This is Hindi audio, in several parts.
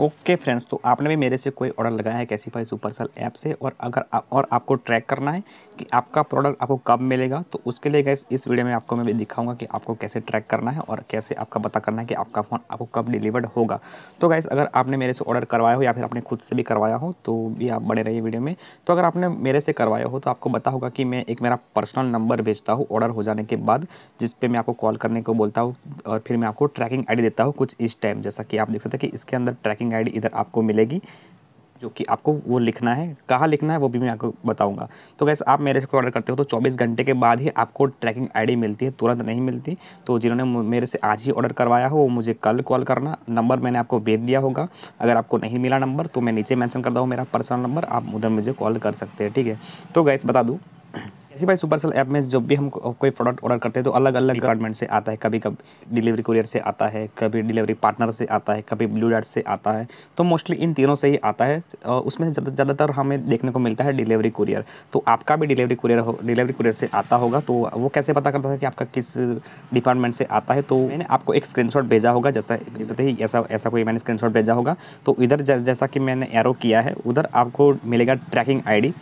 ओके फ्रेंड्स तो आपने भी मेरे से कोई ऑर्डर लगाया है कैसीफाई सुपरसेल ऐप से और अगर आ, और आपको ट्रैक करना है कि आपका प्रोडक्ट आपको कब मिलेगा तो उसके लिए गैस इस वीडियो में आपको मैं भी दिखाऊंगा कि आपको कैसे ट्रैक करना है और कैसे आपका पता करना है कि आपका फ़ोन आपको कब डिलीवर्ड होगा तो गैस अगर आपने मेरे से ऑर्डर करवाया हो या फिर आपने खुद से भी करवाया हो तो भी आप बने रहिए वीडियो में तो अगर आपने मेरे से करवाया हो तो आपको पता होगा कि मैं एक मेरा पर्सनल नंबर भेजता हूँ ऑर्डर हो जाने के बाद जिस पर मैं आपको कॉल करने को बोलता हूँ और फिर मैं आपको ट्रैकिंग आई देता हूँ कुछ इस टाइम जैसा कि आप देख सकते हैं कि इसके अंदर ट्रैकिंग मेलिंग आईडी इधर आपको मिलेगी जो कि आपको वो लिखना है कहाँ लिखना है वो भी मैं आपको बताऊंगा तो गैस आप मेरे से ऑर्डर करते हो तो 24 घंटे के बाद ही आपको ट्रैकिंग आईडी मिलती है तुरंत नहीं मिलती तो जिन्होंने मेरे से आज ही ऑर्डर करवाया हो वो मुझे कल कॉल करना नंबर मैंने आपको भेज दिया होगा अगर आपको नहीं मिला नंबर तो मैं नीचे मैंसन करता हूँ मेरा पर्सनल नंबर आप उधर मुझे कॉल कर सकते हैं ठीक है तो गैस बता दूँ जैसे भाई सुपर सेल ऐप में जब भी हम कोई प्रोडक्ट ऑर्डर करते हैं तो अलग अलग डिपार्टमेंट से आता है कभी कभी डिलीवरी कुरियर से आता है कभी डिलीवरी पार्टनर से आता है कभी ब्लू डार्ट से आता है तो मोस्टली इन तीनों से ही आता है उसमें ज़्यादातर हमें देखने को मिलता है डिलीवरी कुरियर तो आपका भी डिलीवरी कुरियर हो डिलीवरी कुरियर से आता होगा तो वो कैसे पता करता है कि आपका किस डिपार्टमेंट से आता है तो मैंने आपको एक शॉट भेजा होगा जैसा जैसे ही ऐसा ऐसा कोई मैंने स्क्रीनशॉट भेजा होगा तो इधर जैसा कि मैंने एरो किया है उधर आपको मिलेगा ट्रैकिंग डी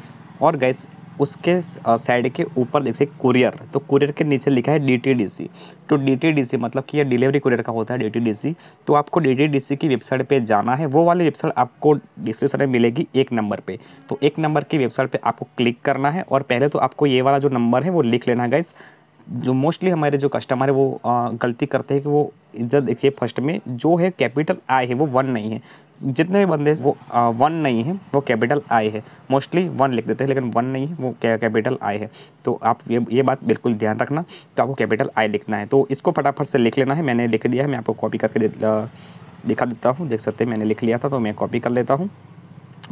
और गैस उसके साइड के ऊपर देख सकते कुरियर तो कुरियर के नीचे लिखा है डीटीडीसी तो डीटीडीसी मतलब कि यह डिलीवरी कुरियर का होता है डीटीडीसी तो आपको डीटीडीसी की वेबसाइट पे जाना है वो वाली वेबसाइट आपको डिस्क्रिप्शन में मिलेगी एक नंबर पे तो एक नंबर की वेबसाइट पे आपको क्लिक करना है और पहले तो आपको ये वाला जो नंबर है वो लिख लेना है गाइस जो मोस्टली हमारे जो कस्टमर है वो आ, गलती करते हैं कि वो इज्जत देखिए फर्स्ट में जो है कैपिटल आय है वो वन नहीं है जितने भी बंदे वो आ, वन नहीं है वो कैपिटल आय है मोस्टली वन लिख देते हैं लेकिन वन नहीं है वो कैपिटल आय है तो आप ये ये बात बिल्कुल ध्यान रखना तो आपको कैपिटल आय लिखना है तो इसको फटाफट से लिख लेना है मैंने लिख दिया है मैं आपको कॉपी करके दिखा देता हूँ देख सकते हैं मैंने लिख लिया था तो मैं कॉपी कर लेता हूँ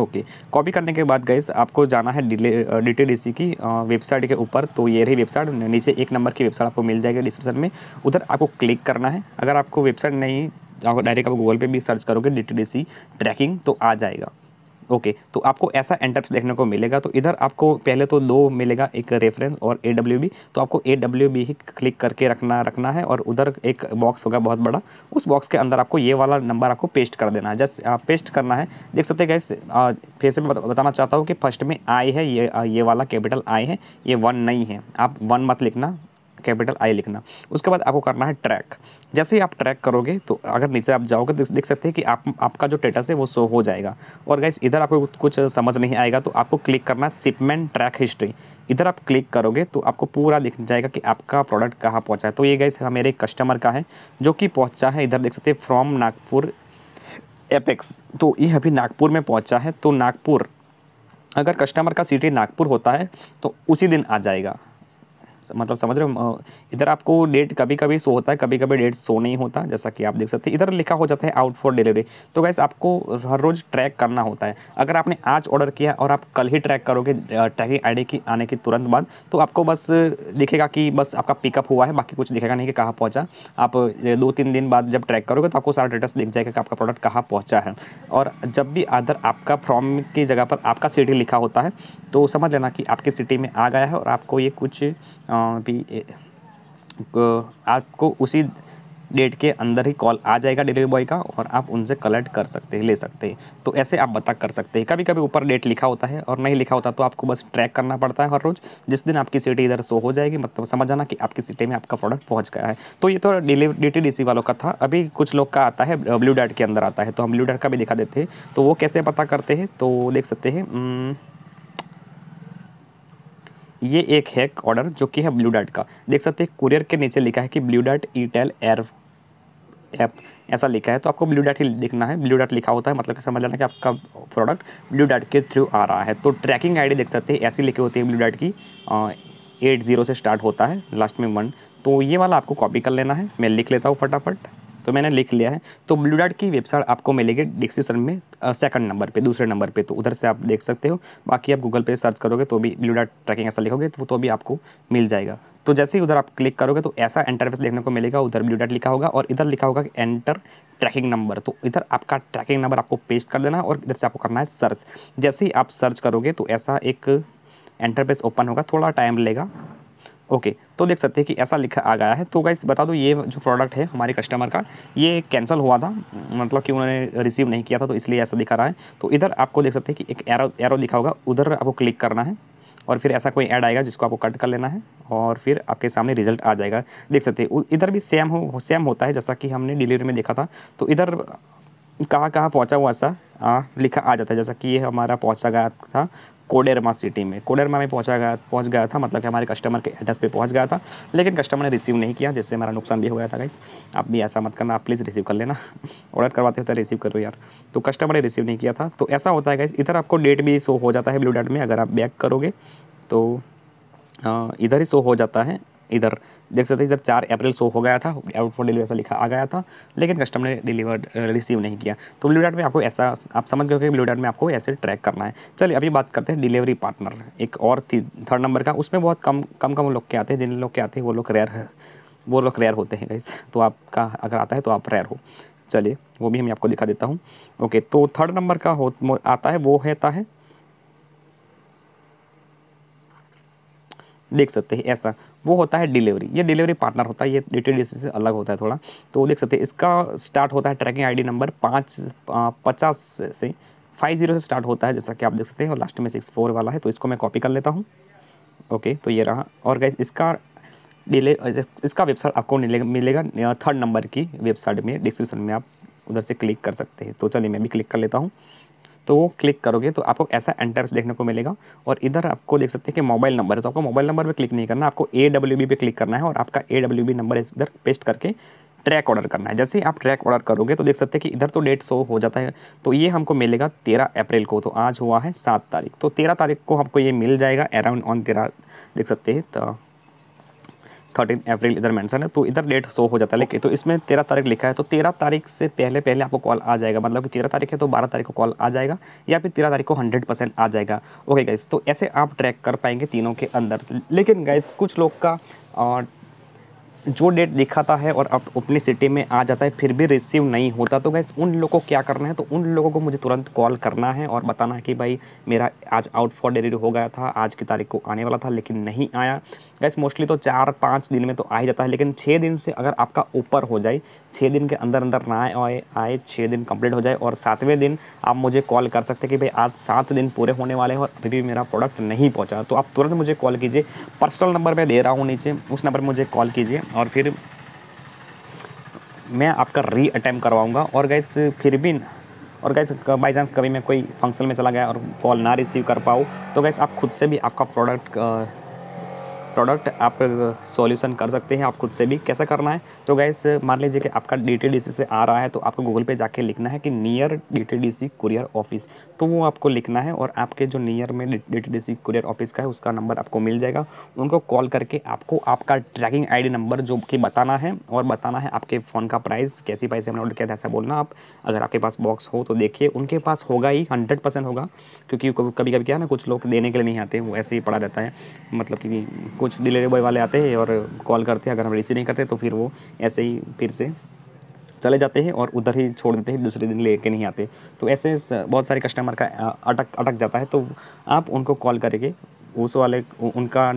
ओके okay. कॉपी करने के बाद गैस आपको जाना है डी की वेबसाइट के ऊपर तो ये रही वेबसाइट नीचे एक नंबर की वेबसाइट आपको मिल जाएगी डिस्क्रिप्शन में उधर आपको क्लिक करना है अगर आपको वेबसाइट नहीं डायरेक्ट आप गूगल पे भी सर्च करोगे डी ट्रैकिंग तो आ जाएगा ओके okay, तो आपको ऐसा एंटप्स देखने को मिलेगा तो इधर आपको पहले तो दो मिलेगा एक रेफरेंस और ए डब्ल्यू बी तो आपको ए डब्ल्यू बी ही क्लिक करके रखना रखना है और उधर एक बॉक्स होगा बहुत बड़ा उस बॉक्स के अंदर आपको ये वाला नंबर आपको पेस्ट कर देना है जस्ट पेस्ट करना है देख सकते कैसे फिर से मैं बताना चाहता हूँ कि फर्स्ट में आई है ये ये वाला कैपिटल आई है ये वन नहीं है आप वन मत लिखना कैपिटल आई लिखना उसके बाद आपको करना है ट्रैक जैसे ही आप ट्रैक करोगे तो अगर नीचे आप जाओगे तो देख सकते हैं कि आप आपका जो टेटस है वो शो हो जाएगा और गैस इधर आपको कुछ समझ नहीं आएगा तो आपको क्लिक करना है सिपमेंट ट्रैक हिस्ट्री इधर आप क्लिक करोगे तो आपको पूरा दिख जाएगा कि आपका प्रोडक्ट कहाँ पहुँचा है तो ये गैस मेरे कस्टमर का है जो कि पहुँचा है इधर देख सकते हैं फ्रॉम नागपुर एपेक्स तो ये अभी नागपुर में पहुँचा है तो नागपुर अगर कस्टमर का सिटी नागपुर होता है तो उसी दिन आ जाएगा मतलब समझ रहे हो इधर आपको डेट कभी कभी सो होता है कभी कभी डेट सो नहीं होता जैसा कि आप देख सकते हैं इधर लिखा हो जाता है आउट फॉर डिलीवरी तो गैस आपको हर रोज़ ट्रैक करना होता है अगर आपने आज ऑर्डर किया और आप कल ही ट्रैक करोगे ट्रैकिंग आई की आने के तुरंत बाद तो आपको बस दिखेगा कि बस आपका पिकअप हुआ है बाकी कुछ दिखेगा नहीं कि कहाँ पहुँचा आप दो तीन दिन बाद जब ट्रैक करोगे तो आपको सारा डेटस दिख जाएगा कि आपका प्रोडक्ट कहाँ पहुँचा है और जब भी अदर आपका फॉर्म की जगह पर आपका सिटी लिखा होता है तो समझ लेना कि आपकी सिटी में आ गया है और आपको ये कुछ भी आपको उसी डेट के अंदर ही कॉल आ जाएगा डिलीवरी बॉय का और आप उनसे कलेक्ट कर सकते हैं ले सकते हैं तो ऐसे आप बता कर सकते हैं कभी कभी ऊपर डेट लिखा होता है और नहीं लिखा होता तो आपको बस ट्रैक करना पड़ता है हर रोज़ जिस दिन आपकी सिटी इधर शो हो जाएगी मतलब समझ आना कि आपकी सिटी में आपका प्रोडक्ट पहुँच गया है तो ये तो डिलीवरी डी टी वालों का था अभी कुछ लोग का आता है ब्लू डैट के अंदर आता है तो हम ब्लू डैट का भी दिखा देते हैं तो वो कैसे पता करते हैं तो देख सकते हैं ये एक है ऑर्डर जो कि है ब्लू डार्ट का देख सकते हैं कुरियर के नीचे लिखा है कि Blue Dart eTail air app ऐसा लिखा है तो आपको ब्लू डार्ट ही लिखना है ब्लू डार्ट लिखा होता है मतलब कि समझ लेना कि आपका प्रोडक्ट ब्लू डार्ट के थ्रू आ रहा है तो ट्रैकिंग आई देख सकते हैं ऐसी लिखी होती है ब्लू डार्ट की एट ज़ीरो से स्टार्ट होता है लास्ट में वन तो ये वाला आपको कॉपी कर लेना है मैं लिख लेता हूँ फटाफट तो मैंने लिख लिया है तो ब्लू डार्ट की वेबसाइट आपको मिलेगी डिस्क्रिप्शन में सेकंड नंबर पे दूसरे नंबर पे तो उधर से आप देख सकते हो बाकी आप गूगल पे सर्च करोगे तो भी ब्लू डार्ट ट्रैकिंग ऐसा लिखोगे तो तो भी आपको मिल जाएगा तो जैसे ही उधर आप क्लिक करोगे तो ऐसा इंटरफेस देखने को मिलेगा उधर ब्लू डार्ट लिखा होगा और इधर लिखा होगा कि एंटर ट्रैकिंग नंबर तो इधर आपका ट्रैकिंग नंबर आपको पेस्ट कर देना और इधर से आपको करना है सर्च जैसे ही आप सर्च करोगे तो ऐसा एक इंटरफेस ओपन होगा थोड़ा टाइम लेगा ओके तो देख सकते हैं कि ऐसा लिखा आ गया है तो गाइस बता दो ये जो प्रोडक्ट है हमारे कस्टमर का ये कैंसिल हुआ था मतलब कि उन्होंने रिसीव नहीं किया था तो इसलिए ऐसा दिखा रहा है तो इधर आपको देख सकते हैं कि एक एरो एरो लिखा होगा उधर आपको क्लिक करना है और फिर ऐसा कोई ऐड आएगा जिसको आपको कट कर लेना है और फिर आपके सामने रिजल्ट आ जाएगा देख सकते हैं इधर भी सेम हो सेम होता है जैसा कि हमने डिलीवरी में देखा था तो इधर कहाँ कहाँ पहुँचा हुआ सा लिखा आ जाता है जैसा कि ये हमारा पहुँचा गया था कोडेरमा सिटी में कोडेरमा में पहुंचा गया पहुंच गया था मतलब कि हमारे कस्टमर के एड्रेस पे पहुंच गया था लेकिन कस्टमर ने रिसीव नहीं किया जिससे हमारा नुकसान भी हो गया था गाइस आप भी ऐसा मत करना आप प्लीज़ रिसीव कर लेना ऑर्डर करवाते होते तो रिसीव करो यार तो कस्टमर ने रिसीव नहीं किया था तो ऐसा होता है गाइस इधर आपको डेट भी शो हो जाता है ब्लू डाट में अगर आप बैक करोगे तो हाँ, इधर ही शो हो जाता है इधर देख सकते हैं इधर चार अप्रैल शो हो गया था आउट फॉर डिलीवर ऐसा लिखा आ गया था लेकिन कस्टमर ने डिलीवर रिसीव uh, नहीं किया तो ब्लू डाट में आपको ऐसा आप समझ गए कि ब्लू डाट में आपको ऐसे ट्रैक करना है चलिए अभी बात करते हैं डिलीवरी पार्टनर एक और थी थर्ड नंबर का उसमें बहुत कम कम कम लोग के आते हैं जिन लोग के आते हैं वो लोग रेयर है वो लोग रेयर होते हैं गाइस तो आपका अगर आता है तो आप रेयर हो चलिए वो भी मैं आपको दिखा देता हूँ ओके तो थर्ड नंबर का हो आता है वो होता है देख सकते हैं ऐसा वो होता है डिलीवरी ये डिलीवरी पार्टनर होता है ये डी से अलग होता है थोड़ा तो वो देख सकते हैं इसका स्टार्ट होता है ट्रैकिंग आईडी नंबर पाँच पचास से फाइव जीरो से स्टार्ट होता है जैसा कि आप देख सकते हैं और लास्ट में सिक्स फोर वाला है तो इसको मैं कॉपी कर लेता हूँ ओके तो ये रहा और गैस इसका डिले इसका वेबसाइट आपको मिलेगा थर्ड नंबर की वेबसाइट में डिस्क्रिप्शन में आप उधर से क्लिक कर सकते हैं तो चलिए मैं भी क्लिक कर लेता हूँ तो वो क्लिक करोगे तो आपको ऐसा एंटर्स देखने को मिलेगा और इधर आपको देख सकते हैं कि मोबाइल नंबर है तो आपको मोबाइल नंबर पर क्लिक नहीं करना आपको ए डब्ल्यू बी पे क्लिक करना है और आपका ए डब्ल्यू बी नंबर इधर पेस्ट करके ट्रैक ऑर्डर करना है जैसे आप ट्रैक ऑर्डर करोगे तो देख सकते हैं कि इधर तो डेट शो हो जाता है तो ये हमको मिलेगा तेरह अप्रैल को तो आज हुआ है सात तारीख तो तेरह तारीख को हमको ये मिल जाएगा अराउंड ऑन तेरह देख सकते हैं तो थर्टीन अप्रैल इधर मेंशन है तो इधर डेट शो हो जाता है लेकिन तो इसमें तेरह तारीख लिखा है तो तेरह तारीख से पहले पहले आपको कॉल आ जाएगा मतलब कि तेरह तारीख है तो बारह तारीख को कॉल आ जाएगा या फिर तेरह तारीख को हंड्रेड परसेंट आ जाएगा ओके गाइस तो ऐसे आप ट्रैक कर पाएंगे तीनों के अंदर लेकिन गाइस कुछ लोग का जो डेट दिखाता है और अब अपनी सिटी में आ जाता है फिर भी रिसीव नहीं होता तो गैस उन लोगों को क्या करना है तो उन लोगों को मुझे तुरंत कॉल करना है और बताना है कि भाई मेरा आज आउट फॉर डिलीवरी हो गया था आज की तारीख को आने वाला था लेकिन नहीं आया गैस मोस्टली तो चार पाँच दिन में तो आ ही जाता है लेकिन छः दिन से अगर आपका ऊपर हो जाए छः दिन के अंदर अंदर ना आए आए छः दिन कंप्लीट हो जाए और सातवें दिन आप मुझे कॉल कर सकते हैं कि भाई आज सात दिन पूरे होने वाले हैं और अभी भी मेरा प्रोडक्ट नहीं पहुँचा तो आप तुरंत मुझे कॉल कीजिए पर्सनल नंबर मैं दे रहा हूँ नीचे उस नंबर पर मुझे कॉल कीजिए और फिर मैं आपका री अटैम्प करवाऊँगा और गैस फिर भी और गैस बाई चांस कभी मैं कोई फंक्शन में चला गया और कॉल ना रिसीव कर पाऊँ तो गैस आप खुद से भी आपका प्रोडक्ट प्रोडक्ट आप सॉल्यूशन कर सकते हैं आप खुद से भी कैसा करना है तो गैस मान लीजिए कि आपका डी से आ रहा है तो आपको गूगल पे जाके लिखना है कि नियर डी कुरियर ऑफिस तो वो आपको लिखना है और आपके जो नियर में डी कुरियर ऑफिस का है उसका नंबर आपको मिल जाएगा उनको कॉल करके आपको आपका ट्रैकिंग आई नंबर जो कि बताना है और बताना है आपके फ़ोन का प्राइस कैसी प्राइस हमने ऑर्डर किया था ऐसा बोलना आप अगर आपके पास बॉक्स हो तो देखिए उनके पास होगा ही हंड्रेड परसेंट होगा क्योंकि कभी कभी क्या ना कुछ लोग देने के लिए नहीं आते वो ऐसे ही पड़ा रहता है मतलब कि कुछ डिलीवरी बॉय वाले आते हैं और कॉल करते हैं अगर हम रिसीव नहीं करते तो फिर वो ऐसे ही फिर से चले जाते हैं और उधर ही छोड़ देते हैं दूसरे दिन लेके नहीं आते तो ऐसे बहुत सारे कस्टमर का अटक अटक जाता है तो आप उनको कॉल करके उस वाले उनका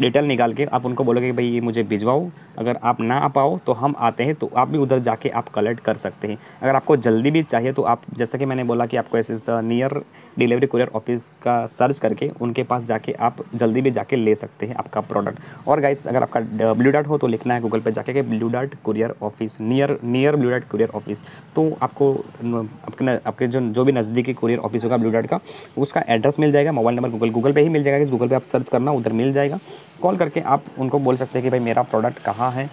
डिटेल निकाल के आप उनको बोलोगे भाई ये मुझे भिजवाओ अगर आप ना आ पाओ तो हम आते हैं तो आप भी उधर जाके आप कलेक्ट कर सकते हैं अगर आपको जल्दी भी चाहिए तो आप जैसा कि मैंने बोला कि आपको ऐसे नियर डिलीवरी कुरियर ऑफिस का सर्च करके उनके पास जाके आप जल्दी भी जाके ले सकते हैं आपका प्रोडक्ट और गाइस अगर आपका ब्लू डार्ट हो तो लिखना है गूगल पर जाके कि Blue Dart courier office near near Blue Dart courier office तो आपको आपके आपके जो जो भी नज़दीकी कुरियर ऑफिस होगा ब्लू डार्ट का उसका एड्रेस मिल जाएगा मोबाइल नंबर गूगल गूगल पे ही मिल जाएगा इस गूगल पर आप सर्च करना उधर मिल जाएगा कॉल करके आप उनको बोल सकते हैं कि भाई मेरा प्रोडक्ट कहाँ है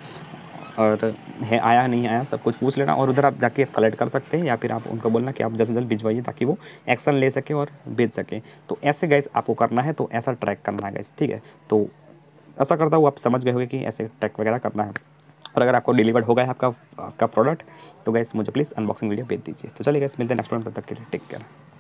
और है आया नहीं आया सब कुछ पूछ लेना और उधर आप जाके कलेक्ट कर सकते हैं या फिर आप उनको बोलना कि आप जल्द से जल्द भिजवाइए ताकि वो एक्शन ले सके और भेज सके तो ऐसे गैस आपको करना है तो ऐसा ट्रैक करना है गैस ठीक है तो ऐसा करता हूँ आप समझ गए होंगे कि ऐसे ट्रैक वगैरह करना है और अगर आपको डिलीवर्ड हो गया है आपका आपका प्रोडक्ट तो गैस मुझे प्लीज़ अनबॉक्सिंग वीडियो भेज दीजिए तो चलिए गैस मिलते हैं नेक्स्ट टाइम तब तक के लिए टेक केयर